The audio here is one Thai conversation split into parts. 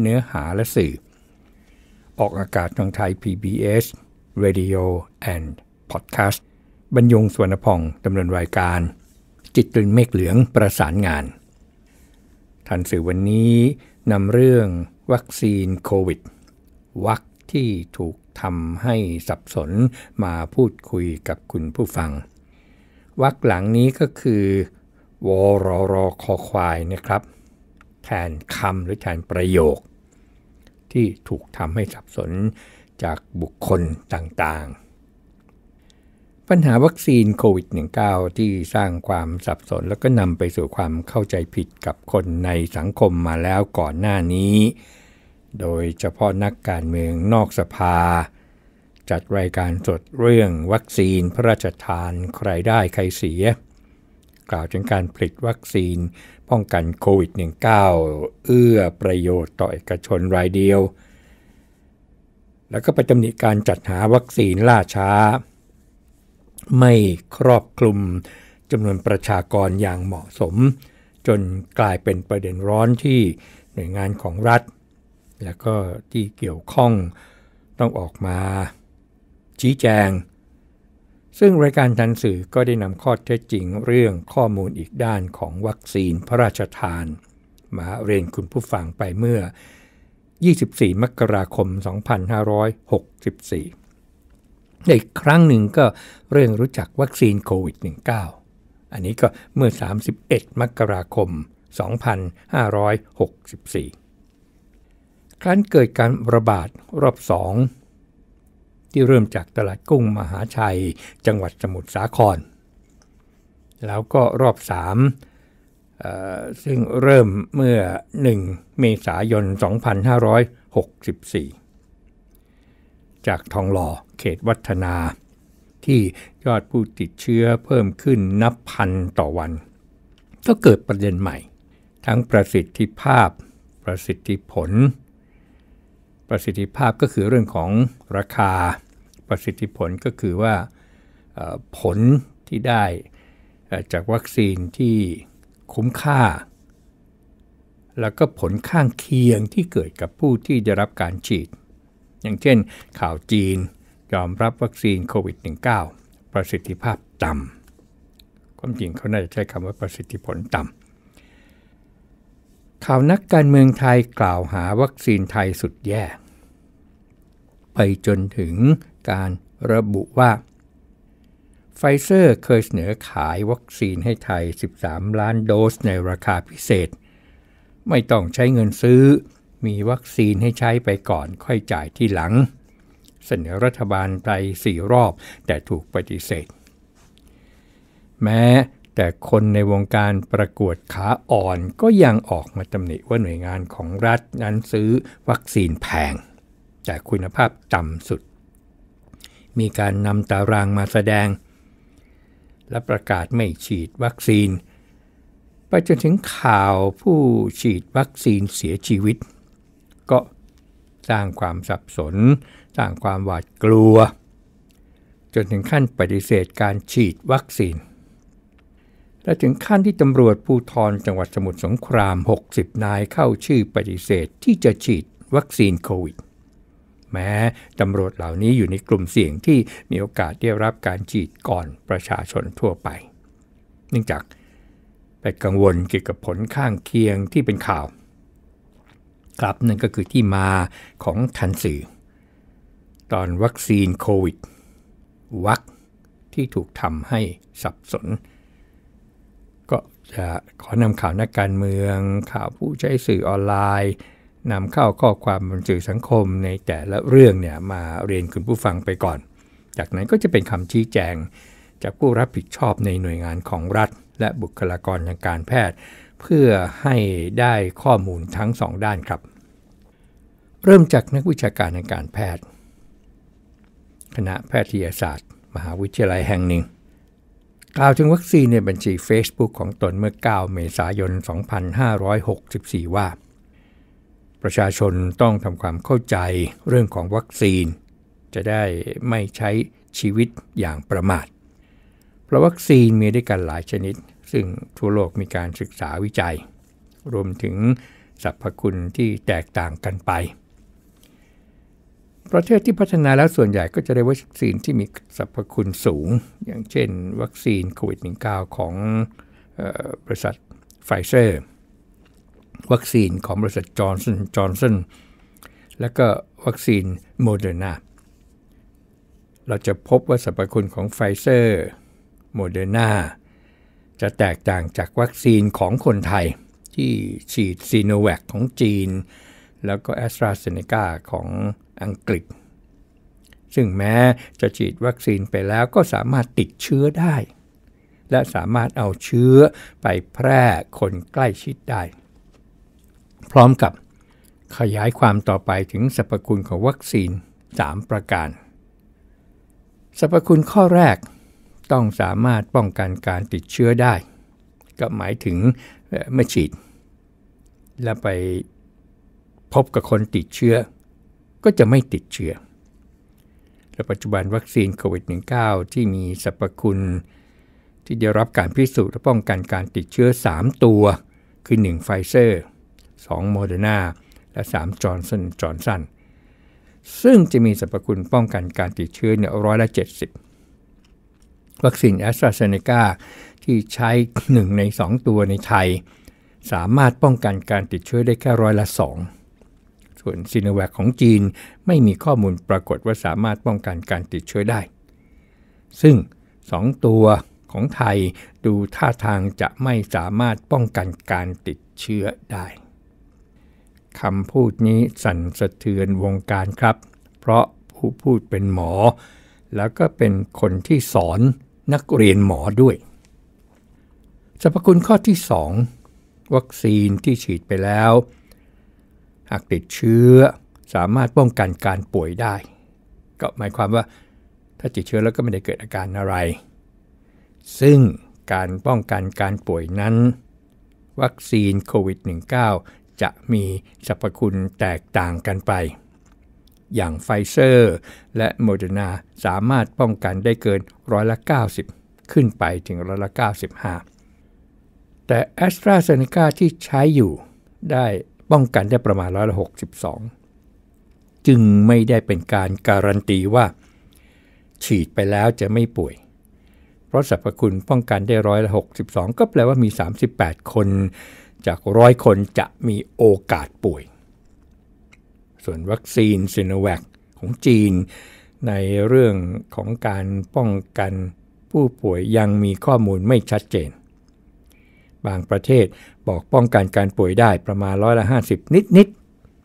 เนื้อหาและสื่อ ออกอากาศทางไทย PBS Radio and Podcast บรรยงสวนพองดำเนินรายการ จิตตรินเมฆเหลืองประสานงาน ทันสื่อวันนี้นำเรื่องวัคซีนโควิด วัคที่ถูกทำให้สับสนมาพูดคุยกับคุณผู้ฟัง วักหลังนี้ก็คือวรรคอควายนะครับแทนคำหรือแทนประโยค ที่ถูกทำให้สับสนจากบุคคลต่างๆ ปัญหาวัคซีนโควิด -19 ที่สร้างความสับสนแล้วก็นำไปสู่ความเข้าใจผิดกับคนในสังคมมาแล้วก่อนหน้านี้ โดยเฉพาะนักการเมืองนอกสภา จัดรายการสดเรื่องวัคซีนพระราชทานใครได้ใครเสีย กล่าวถึงการผลิตวัคซีนป้องกันโควิด -19 เอื้อประโยชน์ต่อเอกชนรายเดียว แล้วก็ไปตำหนิการจัดหาวัคซีนล่าช้า ไม่ครอบคลุมจำนวนประชากรอย่างเหมาะสม จนกลายเป็นประเด็นร้อนที่หน่วยงานของรัฐ และก็ที่เกี่ยวข้องต้องออกมาชี้แจงซึ่งรายการทันสื่อก็ได้นำข้อเท็จจริงเรื่องข้อมูลอีกด้านของวัคซีนพระราชทาน มาเรียนคุณผู้ฟังไปเมื่อ 24 มกราคม 2564ในครั้งหนึ่งก็เรื่องรู้จักวัคซีนโควิด -19 อันนี้ก็เมื่อ 31 มกราคม 2564 ครั้นเกิดการระบาดรอบสองที่เริ่มจากตลาดกุ้งมหาชัยจังหวัดสมุทรสาคร แล้วก็รอบ 3 ซึ่งเริ่มเมื่อ 1 เมษายน 2564 จากทองหล่อเขตวัฒนาที่ยอดผู้ติดเชื้อเพิ่มขึ้นนับพันต่อวัน ก็เกิดประเด็นใหม่ ทั้งประสิทธิภาพประสิทธิผลประสิทธิภาพก็คือเรื่องของราคาประสิทธิผลก็คือว่าผลที่ได้จากวัคซีนที่คุ้มค่า แล้วก็ผลข้างเคียงที่เกิดกับผู้ที่จะรับการฉีด อย่างเช่น ข่าวจีนยอมรับวัคซีนโควิด -19 ประสิทธิภาพต่ำความจริงเขาน่าจะใช้คำว่าประสิทธิผลต่ำข่าวนักการเมืองไทยกล่าวหาวัคซีนไทยสุดแย่ ไปจนถึงการระบุว่า ไฟเซอร์เคยเสนอขายวัคซีนให้ไทย 13 ล้านโดสในราคาพิเศษ ไม่ต้องใช้เงินซื้อมีวัคซีนให้ใช้ไปก่อนค่อยจ่ายที่หลัง เสนอรัฐบาลไปสี่รอบแต่ถูกปฏิเสธ แม้แต่คนในวงการประกวดขาอ่อนก็ยังออกมาตำหนิว่าหน่วยงานของรัฐนั้นซื้อวัคซีนแพงแต่คุณภาพต่ำสุด มีการนำตารางมาแสดงและประกาศไม่ฉีดวัคซีน ไปจนถึงข่าวผู้ฉีดวัคซีนเสียชีวิต ก็สร้างความสับสนสร้างความหวาดกลัว จนถึงขั้นปฏิเสธการฉีดวัคซีนและถึงขั้นที่ตำรวจภูทรจังหวัดสมุทรสงคราม 60 นายเข้าชื่อปฏิเสธที่จะฉีดวัคซีนโควิด แม้ตำรวจเหล่านี้อยู่ในกลุ่มเสี่ยงที่มีโอกาสได้รับการฉีดก่อนประชาชนทั่วไป เนื่องจาก ไปกังวลเกี่ยวกับผลข้างเคียงที่เป็นข่าว ครับนั่นก็คือที่มาของทันสื่อ ตอนวัคซีนโควิด วัคที่ถูกทำให้สับสนจะขอนำข่าวนักการเมือง ข่าวผู้ใช้สื่อออนไลน์นำเข้าข้อความบนสื่อสังคมในแต่ละเรื่องเนี่ยมาเรียนคุณผู้ฟังไปก่อน จากนั้นก็จะเป็นคำชี้แจงจากผู้รับผิดชอบในหน่วยงานของรัฐ และบุคลากรทางการแพทย์ เพื่อให้ได้ข้อมูลทั้งสองด้านครับ เริ่มจากนักวิชาการทางการแพทย์ คณะแพทยศาสตร์ มหาวิทยาลัยแห่งหนึ่งกล่าวถึงวัคซีนในบัญชี Facebook ของตนเมื่อ 9 เมษายน 2564 ว่า ประชาชนต้องทำความเข้าใจเรื่องของวัคซีน จะได้ไม่ใช้ชีวิตอย่างประมาท เพราะวัคซีนมีได้กันหลายชนิด ซึ่งทั่วโลกมีการศึกษาวิจัย รวมถึงสรรพคุณที่แตกต่างกันไปประเทศที่พัฒนาแล้วส่วนใหญ่ก็จะได้วัคซีนที่มีสรรพคุณสูง อย่างเช่นวัคซีนโควิด -19 ของบริษัทไฟเซอร์ วัคซีนของบริษัทจอร์นสันจอร์นสันและก็วัคซีนโมเดอร์นาเราจะพบว่าสรรพคุณของไฟเซอร์โมเดอร์นาจะแตกต่างจากวัคซีนของคนไทยที่ฉีดซีโนแวคของจีนแล้วก็แอสตราเซเนกาของอังกฤษ ซึ่งแม้จะฉีดวัคซีนไปแล้วก็สามารถติดเชื้อได้ และสามารถเอาเชื้อไปแพร่คนใกล้ชิดได้ พร้อมกับขยายความต่อไปถึงสรรพคุณของวัคซีน 3 ประการสรรพคุณข้อแรกต้องสามารถป้องกันการติดเชื้อได้ ก็หมายถึงเมื่อฉีด และไปพบกับคนติดเชื้อ ก็จะไม่ติดเชื้อ และปัจจุบันวัคซีนโควิด -19 ที่มีสรรพคุณ ที่ได้รับการพิสูจน์และป้องกันการติดเชื้อ 3 ตัว คือ 1 ไฟเซอร์ 2โมเดอร์นาและ 3จอร์นสันจอร์นสันซึ่งจะมีสรรพคุณป้องกันการติดเชื้อเนี่ยร้อยละ70 วัคซีนแอสตราเซเนกาที่ใช้ 1 ใน 2 ตัวในไทย สามารถป้องกันการติดเชื้อได้แค่ร้อยละ 2ส่วนซีโนแวคของจีนไม่มีข้อมูลปรากฏว่าสามารถป้องกันการติดเชื้อได้ ซึ่ง 2 ตัวของไทยดูท่าทางจะไม่สามารถป้องกันการติดเชื้อได้คำพูดนี้สั่นสะเทือนวงการครับ เพราะผู้พูดเป็นหมอ แล้วก็เป็นคนที่สอนนักเรียนหมอด้วยสรรพคุณข้อที่ 2 วัคซีนที่ฉีดไปแล้วหากติดเชื้อสามารถป้องกันการป่วยได้ ก็หมายความว่าถ้าติดเชื้อแล้วก็ไม่ได้เกิดอาการอะไร ซึ่งการป้องกันการป่วยนั้นวัคซีนโควิด -19 จะมีสรรพคุณแตกต่างกันไป อย่างไฟเซอร์และโมเดอร์นาสามารถป้องกันได้เกิน ร้อยละ90ขึ้นไปถึงร้อยละ95แต่แอสตราเซเนกาที่ใช้อยู่ได้ป้องกันได้ประมาณร้อยละองจึงไม่ได้เป็นการการันตีว่า ฉีดไปแล้วจะไม่ป่วย เพราะสรรพคุณป้องกันได้ร้อยละองก็แปลว่ามี 38 คนจากร้อยคนจะมีโอกาสป่วย ส่วนวัคซีนซิโนแวคของจีนในเรื่องของการป้องกันผู้ป่วยยังมีข้อมูลไม่ชัดเจนบางประเทศบอกป้องกันการป่วยได้ประมาณร้อยละ 50 นิด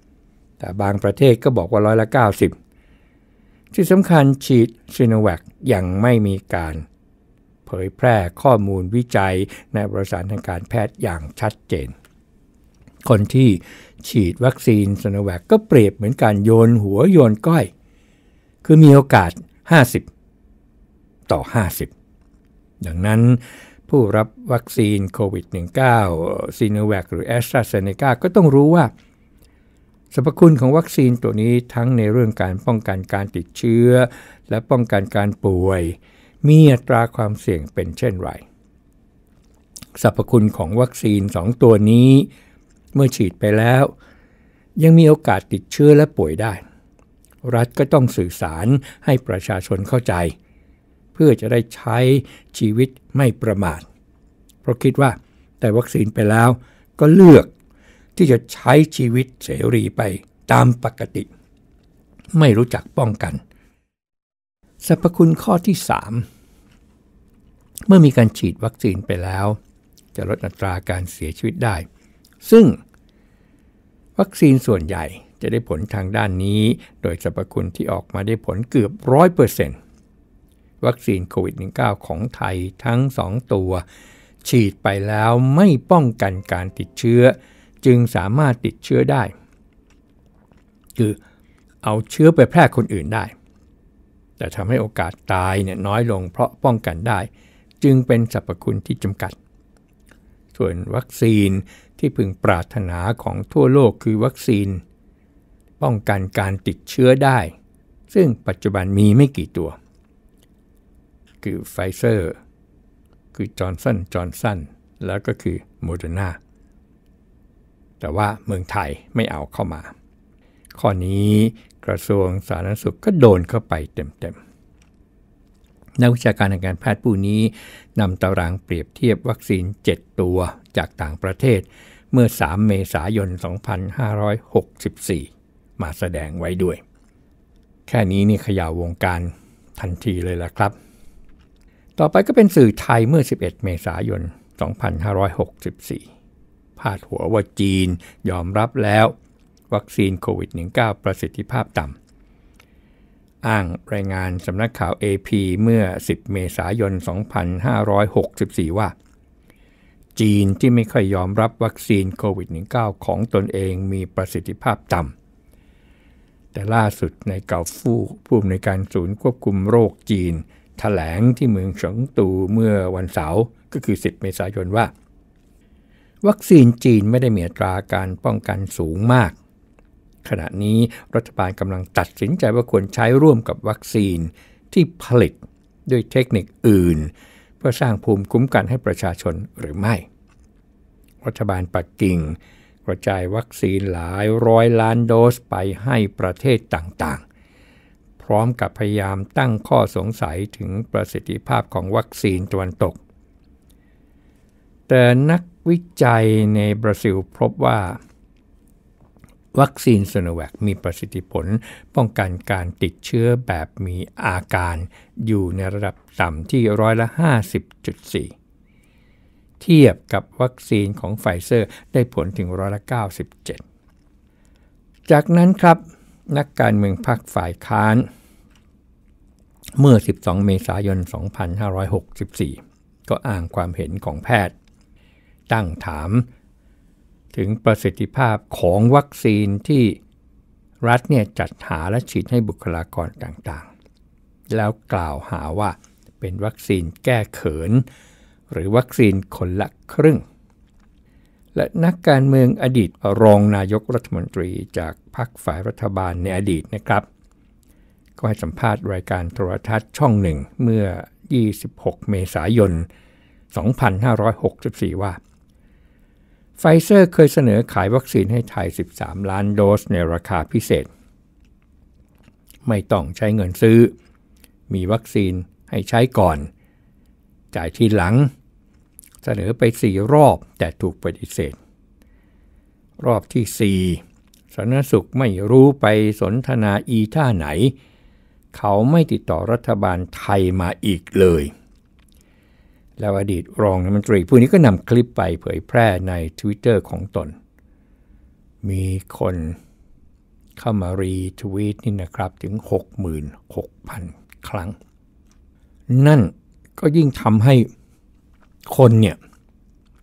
ๆ แต่บางประเทศก็บอกว่าร้อยละ 90 ที่สำคัญฉีดซีโนแวคยังไม่มีการ เผยแพร่ข้อมูลวิจัยในบริษัททางการแพทย์อย่างชัดเจน คนที่ฉีดวัคซีนซีโนแวคก็เปรียบเหมือนการโยนหัวโยนก้อย คือมีโอกาส 50 ต่อ 50 ดังนั้นผู้รับวัคซีนโควิด -19 ซีโนแวคหรือแอสตราเซเนกาก็ต้องรู้ว่าสรรพคุณของวัคซีนตัวนี้ทั้งในเรื่องการป้องกันการติดเชื้อและป้องกันการป่วย มีอัตราความเสี่ยงเป็นเช่นไรสรรพคุณของวัคซีน 2 ตัวนี้ เมื่อฉีดไปแล้วยังมีโอกาสติดเชื้อและป่วยได้ รัฐก็ต้องสื่อสารให้ประชาชนเข้าใจเพื่อจะได้ใช้ชีวิตไม่ประมาท เพราะคิดว่า แต่วัคซีนไปแล้ว ก็เลือกที่จะใช้ชีวิตเสรีไปตามปกติ ไม่รู้จักป้องกันสรรพคุณข้อที่ 3 เมื่อมีการฉีดวัคซีนไปแล้ว จะลดอัตราการเสียชีวิตได้ ซึ่งวัคซีนส่วนใหญ่จะได้ผลทางด้านนี้ โดยสรรพคุณที่ออกมาได้ผลเกือบร้อยเปอร์เซ็นต์วัคซีนโควิด -19 ของไทยทั้ง 2 ตัว ฉีดไปแล้วไม่ป้องกันการติดเชื้อ จึงสามารถติดเชื้อได้ คือเอาเชื้อไปแพร่คนอื่นได้ แต่ทำให้โอกาสตายเนี่ยน้อยลงเพราะป้องกันได้ จึงเป็นสรรพคุณที่จำกัด ส่วนวัคซีนที่พึงปรารถนาของทั่วโลกคือวัคซีน ป้องกันการติดเชื้อได้ ซึ่งปัจจุบันมีไม่กี่ตัวคือไฟเซอร์คือจอร์นสันจอร์นสันแล้วก็คือโมเดอร์นาแต่ว่าเมืองไทยไม่เอาเข้ามา ข้อนี้กระทรวงสาธารณสุขก็โดนเข้าไปเต็มๆ นักวิชาการทางการแพทย์ผู้นี้นำตารางเปรียบเทียบวัคซีน 7 ตัวจากต่างประเทศ เมื่อ 3 เมษายน 2564 มาแสดงไว้ด้วย แค่นี้นี่ขย่าววงการทันทีเลยล่ะครับต่อไปก็เป็นสื่อไทยเมื่อ 11 เมษายน 2564พาดหัวว่าจีนยอมรับแล้ววัคซีนโควิด -19 ประสิทธิภาพต่ำ อ้างรายงานสำนักข่าว AP เมื่อ 10 เมษายน 2564 ว่า จีนที่ไม่ค่อยยอมรับวัคซีนโควิด -19 ของตนเองมีประสิทธิภาพต่ำ แต่ล่าสุดในเก่าฟู่ผู้อำนวยการศูนย์ควบคุมโรคจีนถแถลงที่เมืองเฉิงตูเมื่อวันเสาร์ก็คือ10เมษายนว่า วัคซีนจีนไม่ได้มีอัตราการป้องกันสูงมาก ขณะนี้รัฐบาลกำลังตัดสินใจว่าควรใช้ร่วมกับวัคซีนที่ผลิตด้วยเทคนิคอื่นเพื่อสร้างภูมิคุ้มกันให้ประชาชนหรือไม่ รัฐบาลปักกิ่งกระจายวัคซีนหลายร้อยล้านโดสไปให้ประเทศต่างพร้อมกับพยายามตั้งข้อสงสัยถึงประสิทธิภาพของวัคซีนตะวันตก แต่นักวิจัยในบราซิลพบว่า วัคซีนซโนแวคมีประสิทธิผลป้องกันการติดเชื้อแบบมีอาการอยู่ในระดับต่ำที่ร้อยละ50.4 เทียบกับวัคซีนของไฟเซอร์ได้ผลถึงร้อยละ97 จากนั้นครับนักการเมืองพรรคฝ่ายค้าน เมื่อ 12 เมษายน 2564 ก็อ้างความเห็นของแพทย์ ตั้งถาม ถึงประสิทธิภาพของวัคซีนที่รัฐเนี่ยจัดหาและฉีดให้บุคลากรต่างๆ แล้วกล่าวหาว่าเป็นวัคซีนแก้เขิน หรือวัคซีนคนละครึ่งและนักการเมืองอดีตรองนายกรัฐมนตรีจากพรรคฝ่ายรัฐบาลในอดีตนะครับ ก็ให้สัมภาษณ์รายการโทรทัศน์ช่องหนึ่ง เมื่อ 26 เมษายน 2564 ว่าไฟเซอร์เคยเสนอขายวัคซีนให้ไทย 13 ล้านโดสในราคาพิเศษ ไม่ต้องใช้เงินซื้อ มีวัคซีนให้ใช้ก่อน จ่ายทีหลังเสนอไป 4 รอบแต่ถูกปฏิเสธ รอบที่ 4 สนสุขไม่รู้ไปสนทนาอีท่าไหน เขาไม่ติดต่อรัฐบาลไทยมาอีกเลย แล้วอดีตรองนายมนตรีผู้นี้ก็นำคลิปไปเผยแพร่ใน Twitter ของตน มีคนเข้ามารีทวีตนี่นะครับ ถึง 66,000 ครั้ง นั่นก็ยิ่งทำให้คนเนี่ย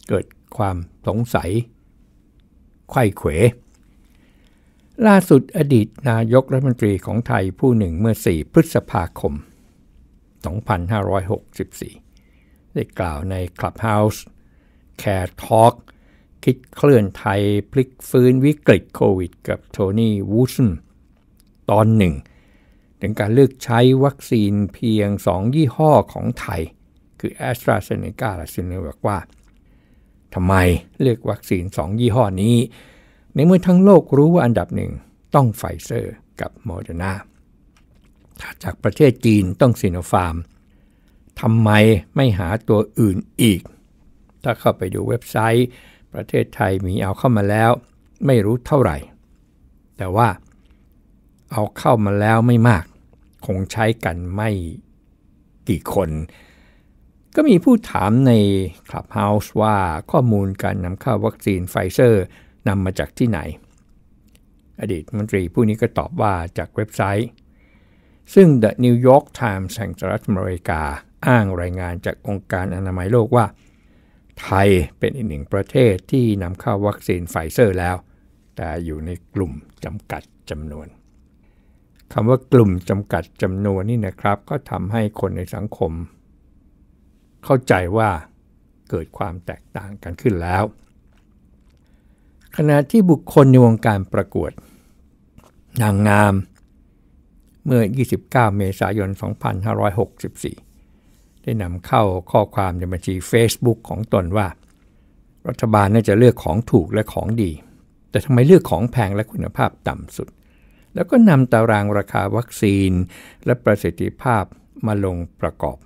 เกิดความสงสัยไข้เขว ล่าสุดอดีตนายกรัฐมนตรีของไทยผู้หนึ่งเมื่อ 4 พฤษภาคม 2564 ได้กล่าวใน Clubhouse Care Talk คิดเคลื่อนไทยพลิกฟื้นวิกฤตโควิดกับโทนี่วูซันตอนหนึ่งถึงการเลือกใช้วัคซีนเพียง 2 ยี่ห้อของไทยคือแอสตราเซเนกาและซิโนแวคว่า ทำไมเลือกวัคซีน 2 ยี่ห้อนี้ ในเมื่อทั้งโลกรู้ว่าอันดับหนึ่งต้องไฟเซอร์กับโมเดอร์นาถ้าจากประเทศจีนต้องซีโนฟาร์มทำไมไม่หาตัวอื่นอีก ถ้าเข้าไปดูเว็บไซต์ ประเทศไทยมีเอาเข้ามาแล้วไม่รู้เท่าไหร่ แต่ว่าเอาเข้ามาแล้วไม่มาก คงใช้กันไม่กี่คนก็มีผู้ถามใน Clubhouse ว่าข้อมูลการนำเข้าวัคซีนไฟเซอร์นำมาจากที่ไหน อดีตมนตรีผู้นี้ก็ตอบว่าจากเว็บไซต์ ซึ่ง The New York Times แห่งสหรัฐอเมริกาอ้างรายงานจากองค์การอนามัยโลกว่า ไทยเป็นอีกหนึ่งประเทศที่นำเข้าวัคซีนไฟเซอร์ แล้ว แต่อยู่ในกลุ่มจำกัดจำนวน คำว่ากลุ่มจำกัดจำนวนนี่นะครับ ก็ทำให้คนในสังคมเข้าใจว่าเกิดความแตกต่างกันขึ้นแล้ว ขณะที่บุคคลในวงการประกวด นางงามเมื่อ 29 เมษายน 2564 ได้นำเข้าข้อความในบัญชี Facebook ของตนว่า รัฐบาลน่าจะเลือกของถูกและของดี แต่ทำไมเลือกของแพงและคุณภาพต่ำสุด แล้วก็นำตารางราคาวัคซีนและประสิทธิภาพมาลงประกอบ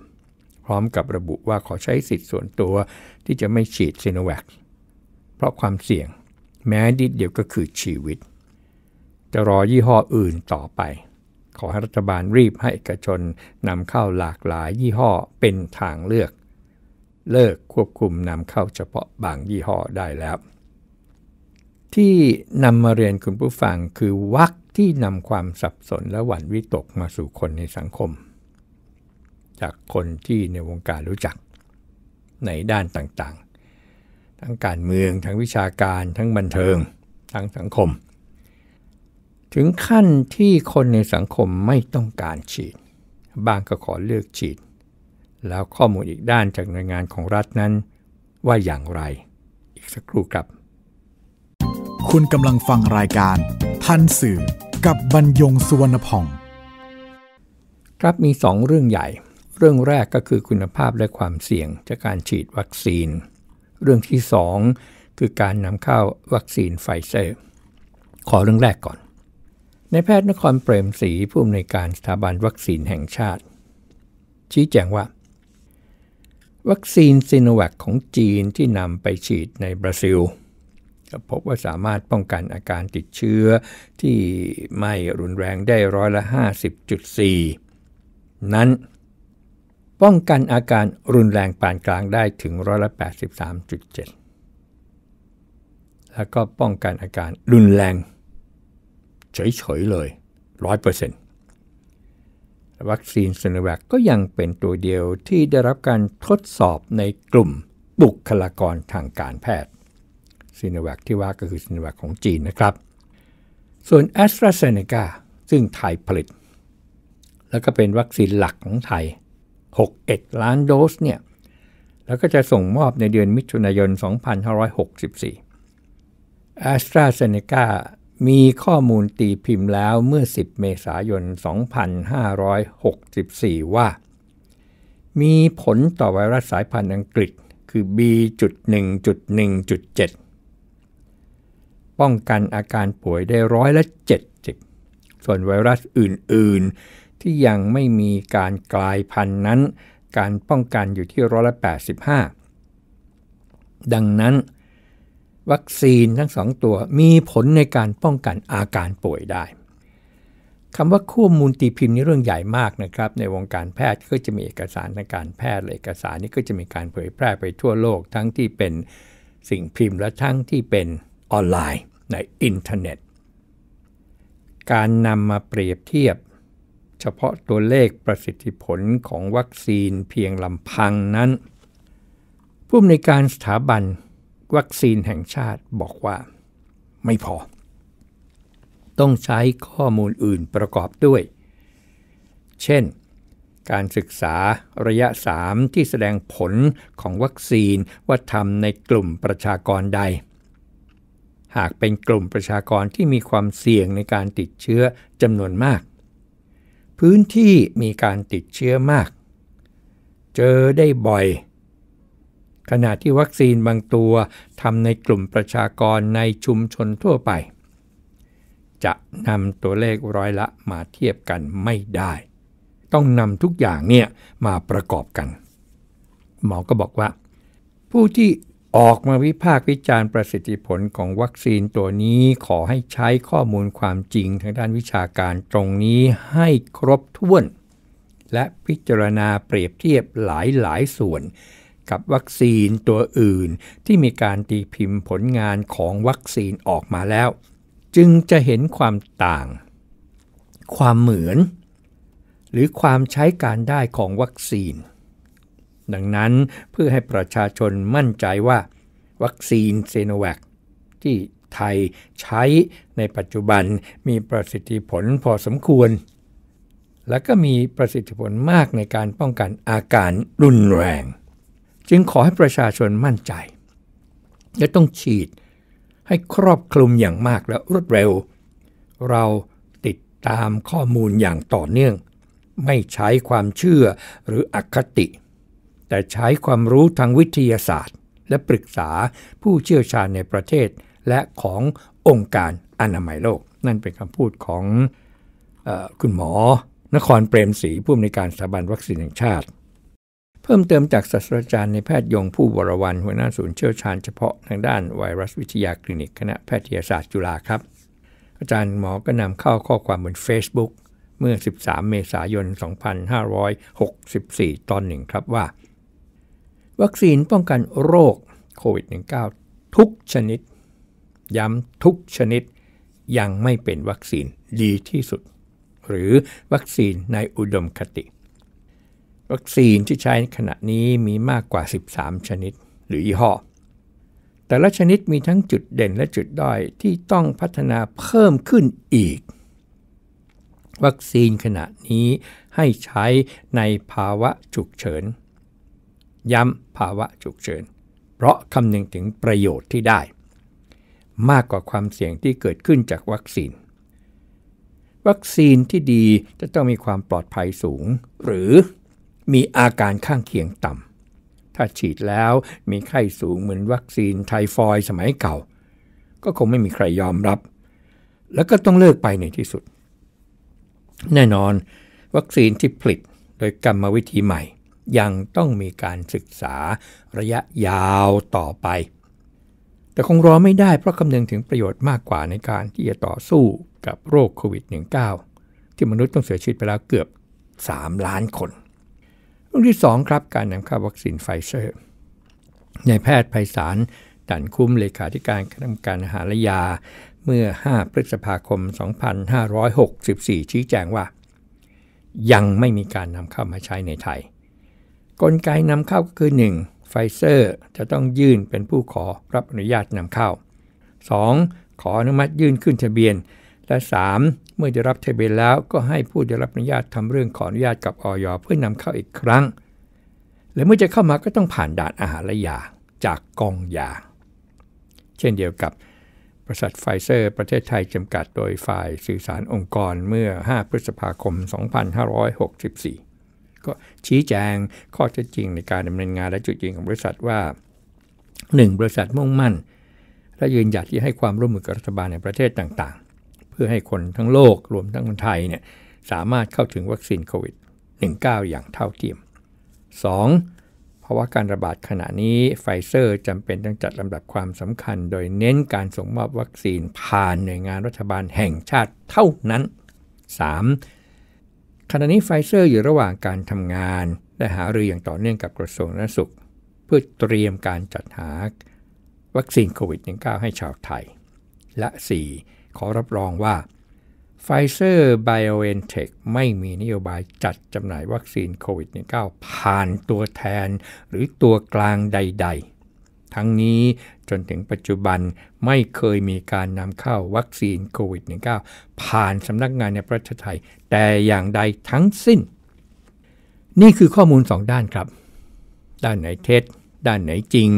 พร้อมกับระบุว่าขอใช้สิทธิ์ส่วนตัวที่จะไม่ฉีดซีโนแวคเพราะความเสี่ยง แม้ดิดเดียวก็คือชีวิต จะรอยี่ห้ออื่นต่อไป ขอให้รัฐบาลรีบให้เอกชนนำเข้าหลากหลายยี่ห้อเป็นทางเลือก เลิกควบคุมนำเข้าเฉพาะบางยี่ห้อได้แล้ว ที่นำมาเรียนคุณผู้ฟังคือวักที่นำความสับสนและหวั่นวิตกมาสู่คนในสังคมจากคนที่ในวงการรู้จักในด้านต่างๆ ทั้งการเมือง ทั้งวิชาการทั้งบันเทิงทั้งสังคม ถึงขั้นที่คนในสังคมไม่ต้องการฉีดบางก็ขอเลือกฉีด แล้วข้อมูลอีกด้านจากหน่วยงานของรัฐนั้น ว่าอย่างไร อีกสักครู่ครับ คุณกำลังฟังรายการทันสื่อกับบรรยงสุวรรณพองครับมีสองเรื่องใหญ่เรื่องแรกก็คือคุณภาพและความเสี่ยงจากการฉีดวัคซีน เรื่องที่ 2 คือการนำเข้าวัคซีนไฟเซอร์ ขอเรื่องแรกก่อน ในแพทย์นครเปรมศรีผู้อำนวยการสถาบันวัคซีนแห่งชาติ ชี้แจงว่า วัคซีนซีโนแวคของจีนที่นำไปฉีดในบราซิลพบว่าสามารถป้องกันอาการติดเชื้อที่ไม่รุนแรงได้ร้อยละ 50.4 นั้นป้องกันอาการรุนแรงปานกลางได้ถึงร้อยละแปแล้วก็ป้องกันอาการรุนแรงเฉยๆ เลย 100%วัคซีนซิโนแวคก็ยังเป็นตัวเดียวที่ได้รับการทดสอบในกลุ่มบุคลากรทางการแพทย์ซิโนแวคที่ว่าก็คือซิโนแวคของจีนนะครับ ส่วนแอสตราเซเนกาซึ่งไทยผลิต แล้วก็เป็นวัคซีนหลักของไทย61ล้านโดสเนี่ยแล้วก็จะส่งมอบในเดือนมิถุนายน 2564 a s t r a z เซ e c a มีข้อมูลตีพิมพ์แล้วเมื่อ 10 เมษายน 2564 ว่า มีผลต่อไวรัสสายพันธุ์อังกฤษคือ B.1.1.7 ป้องกันอาการป่วยได้ร้อยละ70 ส่วนไวรัสอื่นที่ยังไม่มีการกลายพันธุ์นั้น การป้องกันอยู่ที่ร้อยละ85 ดังนั้น วัคซีนทั้งสองตัวมีผลในการป้องกันอาการป่วยได้คำว่าข้อมูลตีพิมพ์นี่เรื่องใหญ่มากนะครับในวงการแพทย์ก็จะมีเอกสารทางการแพทย์เอกสารนี้ก็จะมีการเผยแพร่ไปทั่วโลกทั้งที่เป็นสิ่งพิมพ์และทั้งที่เป็นออนไลน์ ในอินเทอร์เน็ต การนำมาเปรียบเทียบฉพาะตัวเลขประสิทธิผลของวัคซีนเพียงลำพังนั้น ผู้มีนการสถาบันวัคซีนแห่งชาติบอกว่า ไม่พอ ต้องใช้ข้อมูลอื่นประกอบด้วย เช่น การศึกษาระยะ3ที่แสดงผลของวัคซีนว่าทำในกลุ่มประชากรใด หากเป็นกลุ่มประชากรที่มีความเสี่ยงในการติดเชื้อจำนวนมากพื้นที่มีการติดเชื้อมาก เจอได้บ่อย ขณะที่วัคซีนบางตัวทำในกลุ่มประชากรในชุมชนทั่วไป จะนำตัวเลขร้อยละมาเทียบกันไม่ได้ ต้องนำทุกอย่างเนี่ยมาประกอบกัน หมอก็บอกว่า ผู้ที่ออกมาวิพากษ์วิจารณ์ประสิทธิผลของวัคซีนตัวนี้ขอให้ใช้ข้อมูลความจริงทางด้านวิชาการตรงนี้ให้ครบถ้วน และพิจารณาเปรียบเทียบหลายหลายส่วน กับวัคซีนตัวอื่น ที่มีการตีพิมพ์ผลงานของวัคซีนออกมาแล้ว จึงจะเห็นความต่าง ความเหมือน หรือความใช้การได้ของวัคซีนดังนั้นเพื่อให้ประชาชนมั่นใจว่า วัคซีนเซโนแวคที่ไทยใช้ในปัจจุบันมีประสิทธิผลพอสมควร และก็มีประสิทธิผลมากในการป้องกันอาการรุนแรง จึงขอให้ประชาชนมั่นใจและต้องฉีดให้ครอบคลุมอย่างมากและรวดเร็ว เราติดตามข้อมูลอย่างต่อเนื่อง ไม่ใช้ความเชื่อหรืออคติเแต่ใช้ความรู้ทางวิทยาศาสตร์ และปรึกษาผู้เชี่ยวชาญในประเทศและขององค์การอนามัยโลก นั่นเป็นคำพูดของอคุณหมอ นครเปรมศรีผู้อำนวยการสถาบันวัคซีนแห่งชาติ เพิ่มเติมจากศาสตราจารย์ในแพทย์ยงผู้วรวันหัวหน้าศูนย์เชี่ยวชาญเฉพาะทางด้านไวรัสวิทยาคลินิกคณะแพทยศาสตร์จุฬาครับ อาจารย์หมอก็นำเข้าข้อความบน Facebook เมื่อ 13 เมษายน 2564 ตอนหนึ่งครับว่าวัคซีนป้องกันโรคโควิด -19 ทุกชนิดย้ำทุกชนิดยังไม่เป็นวัคซีนดีที่สุด หรือวัคซีนในอุดมคติ วัคซีนที่ใช้ขณะนี้มีมากกว่า 13 ชนิดหรือยี่ห้อแต่ละชนิดมีทั้งจุดเด่นและจุดด้อยที่ต้องพัฒนาเพิ่มขึ้นอีก วัคซีนขณะนี้ให้ใช้ในภาวะฉุกเฉินย้ำภาวะฉุกเฉินเพราะคำนึงถึงประโยชน์ที่ได้ มากกว่าความเสี่ยงที่เกิดขึ้นจากวัคซีน วัคซีนที่ดีจะต้องมีความปลอดภัยสูง หรือมีอาการข้างเคียงต่ำ ถ้าฉีดแล้วมีไข้สูงเหมือนวัคซีนไทฟอยสมัยเก่า ก็คงไม่มีใครยอมรับ แล้วก็ต้องเลิกไปในที่สุด แน่นอน วัคซีนที่ผลิตโดยกรรมวิธีใหม่ยังต้องมีการศึกษาระยะยาวต่อไป แต่คงรอไม่ได้เพราะคำนึงถึงประโยชน์มากกว่าในการที่จะต่อสู้กับโรคโควิด -19 ที่มนุษย์ต้องเสียชีวิตไปแล้วเกือบ 3 ล้านคนเรื่องที่ 2 ครับการนำเข้าวัคซีนไฟเซอร์ในแพทย์ไพศาลดันคุ้มเลขาธิการคณะกรรมการอาหารและยา เมื่อ 5 พฤษภาคม 2564 ชี้แจงว่า ยังไม่มีการนำเข้ามาใช้ในไทยกลไกนำเข้าก็คือ 1. ไฟเซอร์จะต้องยื่นเป็นผู้ขอรับอนุญาตนำเข้า 2. ขออนุมัติยื่นขึ้นทะเบียน และ 3. เมื่อจะรับทะเบียนแล้วก็ให้ผู้ได้รับอนุญาตทำเรื่องขออนุญาตกับออยเพื่อนำเข้าอีกครั้ง และเมื่อจะเข้ามาก็ต้องผ่านด่านอาหารและยาจากกองยา เช่นเดียวกับบริษัทไฟเซอร์ ประเทศไทยจำกัดโดยฝ่ายสื่อสารองค์กรเมื่อ 5 พฤษภาคม 2564ก็ชี้แจงข้อเท็จจริงในการดำเนินงานและจุดยืนของบริษัทว่า 1. บริษัทมุ่งมั่น และยืนหยัดที่ให้ความร่วมมือกับรัฐบาลในประเทศต่างๆ เพื่อให้คนทั้งโลกรวมทั้งคนไทยเนี่ยสามารถเข้าถึงวัคซีนโควิด -19 อย่างเท่าเทียม 2. เพราะว่าการระบาดขณะนี้ไฟเซอร์จำเป็นต้องจัดลำดับความสำคัญ โดยเน้นการส่งมอบวัคซีนผ่านหน่วยงานรัฐบาลแห่งชาติเท่านั้น 3. ณะนี้ไฟเซอร์อยู่ระหว่างการทำงานและหารืออย่างต่อเนื่องกับกระทรวงสาธารณสุข เพื่อเตรียมการจัดหา วัคซีนโควิด -19 ให้ชาวไทย และ 4. ขอรับรองว่าไฟเซอร์ไบโอเอนเทคไม่มีนโยบายจัดจำหน่ายวัคซีนโควิด -19 ผ่านตัวแทนหรือตัวกลางใดๆทั้งนี้จนถึงปัจจุบันไม่เคยมีการนำเข้าวัคซีนโควิด -19 ผ่านสำนักงานในประเทศไทย แต่อย่างใดทั้งสิ้น นี่คือข้อมูล 2 ด้านครับ ด้านไหนเท็จด้านไหนจริง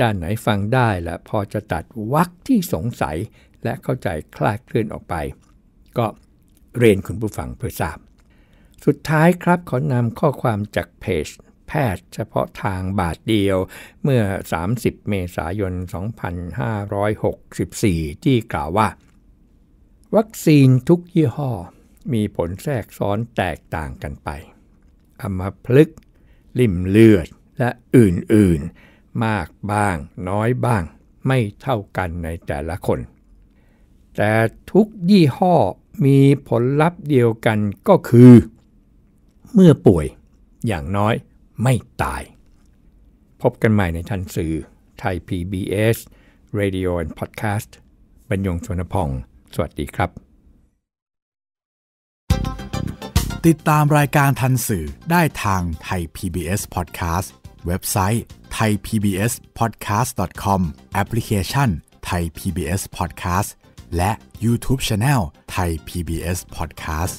ด้านไหนฟังได้และพอจะตัดวักที่สงสัย และเข้าใจคลาดเคลื่อนออกไป ก็เรียนคุณผู้ฟังเพื่อทราบ สุดท้ายครับขอนำข้อความจากเพจแพทย์เฉพาะทางบาทเดียว เมื่อ 30 เมษายน 2564 ที่กล่าวว่า วัคซีนทุกยี่ห้อมีผลแทรกซ้อนแตกต่างกันไปอมพลึก ลิ่มเลือด และอื่น ๆ มากบ้างน้อยบ้างไม่เท่ากันในแต่ละคน แต่ทุกยี่ห้อมีผลลัพธ์เดียวกันก็คือ เมื่อป่วยอย่างน้อยไม่ตาย พบกันใหม่ในทันสื่อไทย PBS Radio and Podcast บรรยงชวนพอง สวัสดีครับ ติดตามรายการทันสื่อได้ทางไทย PBS Podcast เว็บไซต์ thaipbspodcast.com แอปพลิเคชัน Thai PBS Podcast และ YouTube Channel Thai PBS Podcast